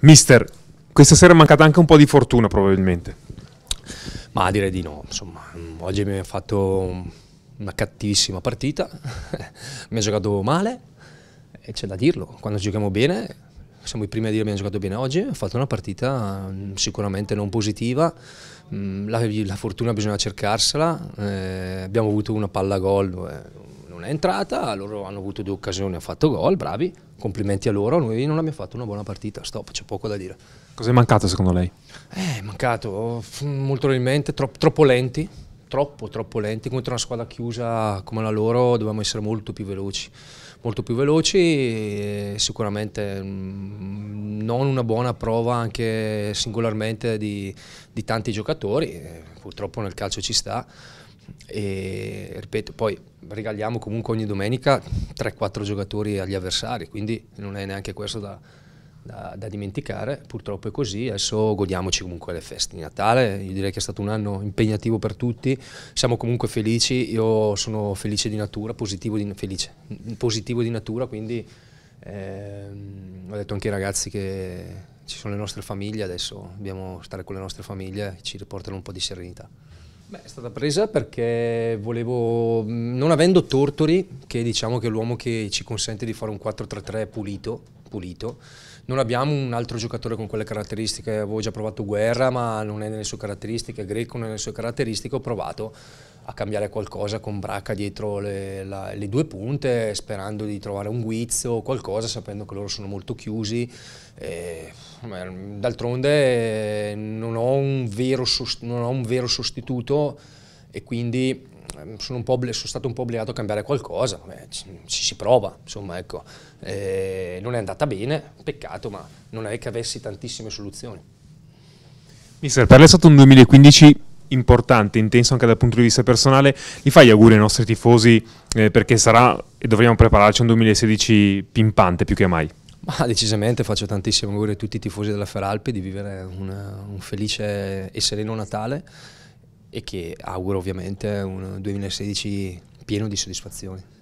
Mister, questa sera è mancata anche un po' di fortuna probabilmente. Ma direi di no, insomma, mm, oggi abbiamo fatto una cattivissima partita, mi ha giocato male e c'è da dirlo, quando giochiamo bene, siamo i primi a dire che abbiamo giocato bene oggi, ho fatto una partita mm, sicuramente non positiva, mm, la, la fortuna bisogna cercarsela, eh, abbiamo avuto una palla gol. Eh, non è entrata, loro hanno avuto due occasioni, hanno fatto gol, bravi, complimenti a loro, noi non abbiamo fatto una buona partita, stop, c'è poco da dire. Cos'è mancato secondo lei? Eh, è mancato molto probabilmente, tro troppo lenti, troppo troppo lenti, contro una squadra chiusa come la loro dovevamo essere molto più veloci, molto più veloci eh, sicuramente mm, non una buona prova anche singolarmente di, di tanti giocatori, eh, purtroppo nel calcio ci sta e ripeto poi regaliamo comunque ogni domenica 3-4 giocatori agli avversari quindi non è neanche questo da, da, da, dimenticare purtroppo è così adesso godiamoci comunque le feste di Natale io direi che è stato un anno impegnativo per tutti siamo comunque felici io sono felice di natura positivo di, felice, positivo di natura quindi ehm, ho detto anche ai ragazzi che ci sono le nostre famiglie adesso dobbiamo stare con le nostre famiglie ci riportano un po' di serenità Beh, è stata presa perché volevo, non avendo Tortori, che diciamo che è l'uomo che ci consente di fare un 4-3-3 pulito, pulito, non abbiamo un altro giocatore con quelle caratteristiche, avevo già provato Guerra ma non è nelle sue caratteristiche, Greco non è nelle sue caratteristiche, ho provato a cambiare qualcosa con Bracca dietro le, la, le due punte sperando di trovare un guizzo o qualcosa sapendo che loro sono molto chiusi. E, d'altronde un vero, non ho un vero sostituto e quindi ehm, sono, sono, stato un po' obbligato a cambiare qualcosa, Beh, ci, ci, si prova, insomma, ecco. Eh, non è andata bene, peccato, ma non è che avessi tantissime soluzioni. Mister, per lei è stato un 2015 importante, intenso anche dal punto di vista personale, gli fai gli auguri ai nostri tifosi eh, perché sarà e dovremo prepararci un 2016 pimpante più che mai. Ma decisamente faccio tantissimi auguri a tutti i tifosi della Feralpi di vivere una, un felice e sereno Natale e che auguro ovviamente un 2016 pieno di soddisfazioni.